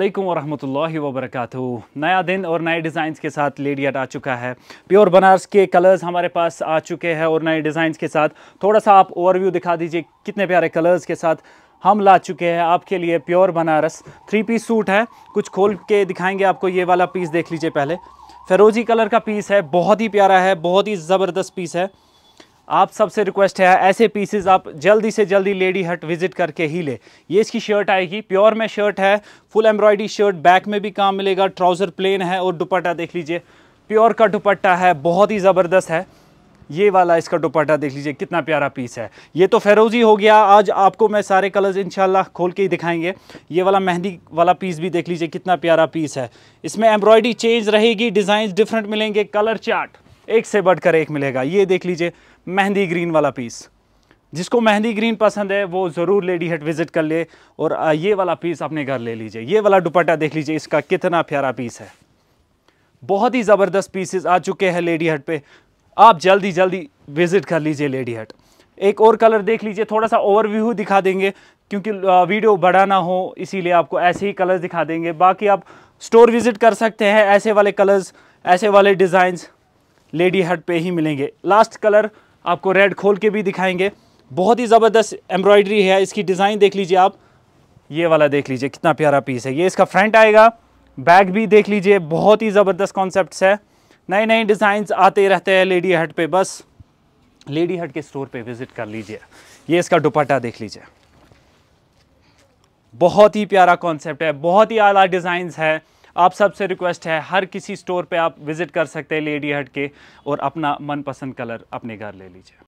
अल्लाम वरहमल वबरक नया दिन और नए डिज़ाइंस के साथ लेडी आ चुका है प्योर बनारस के कलर्स हमारे पास आ चुके हैं और नए डिज़ाइंस के साथ थोड़ा सा आप ओवरव्यू दिखा दीजिए कितने प्यारे कलर्स के साथ हम ला चुके हैं आपके लिए pure Banaras three piece suit है कुछ खोल के दिखाएंगे आपको ये वाला पीस देख लीजिए पहले फेरोजी कलर का पीस है बहुत ही प्यारा है बहुत ही ज़बरदस्त पीस है आप सबसे रिक्वेस्ट है ऐसे पीसेज आप जल्दी से जल्दी लेडी हट विजिट करके ही ले ये इसकी शर्ट आएगी प्योर में शर्ट है फुल एम्ब्रॉयडरी शर्ट बैक में भी काम मिलेगा ट्राउज़र प्लेन है और दुपट्टा देख लीजिए प्योर का दुपट्टा है बहुत ही ज़बरदस्त है ये वाला इसका दुपट्टा देख लीजिए कितना प्यारा पीस है ये तो फेरोजी हो गया आज आपको मैं सारे कलर्स इनशाला खोल के ही दिखाएंगे ये वाला मेहंदी वाला पीस भी देख लीजिए कितना प्यारा पीस है इसमें एम्ब्रॉयडरी चेंज रहेगी डिज़ाइन डिफरेंट मिलेंगे कलर चार्ट एक से बढ़कर एक मिलेगा ये देख लीजिए मेहंदी ग्रीन वाला पीस जिसको मेहंदी ग्रीन पसंद है वो ज़रूर लेडी हट विज़िट कर ले और ये वाला पीस अपने घर ले लीजिए ये वाला दुपट्टा देख लीजिए इसका कितना प्यारा पीस है बहुत ही ज़बरदस्त पीसेस आ चुके हैं लेडी हट पे आप जल्दी जल्दी विज़िट कर लीजिए लेडी हट एक और कलर देख लीजिए थोड़ा सा ओवरव्यू दिखा देंगे क्योंकि वीडियो बड़ा ना हो इसीलिए आपको ऐसे ही कलर्स दिखा देंगे बाकी आप स्टोर विज़िट कर सकते हैं ऐसे वाले कलर्स ऐसे वाले डिज़ाइंस लेडी हट पे ही मिलेंगे लास्ट कलर आपको रेड खोल के भी दिखाएंगे बहुत ही ज़बरदस्त एम्ब्रॉयडरी है इसकी डिज़ाइन देख लीजिए आप ये वाला देख लीजिए कितना प्यारा पीस है ये इसका फ्रंट आएगा बैग भी देख लीजिए बहुत ही ज़बरदस्त कॉन्सेप्ट है नए नए डिजाइन आते रहते हैं लेडी हट पे बस लेडी हट के स्टोर पर विज़िट कर लीजिए ये इसका दुपट्टा देख लीजिए बहुत ही प्यारा कॉन्सेप्ट है बहुत ही आला डिज़ाइंस है आप सबसे रिक्वेस्ट है हर किसी स्टोर पे आप विज़िट कर सकते हैं लेडी हट के और अपना मनपसंद कलर अपने घर ले लीजिए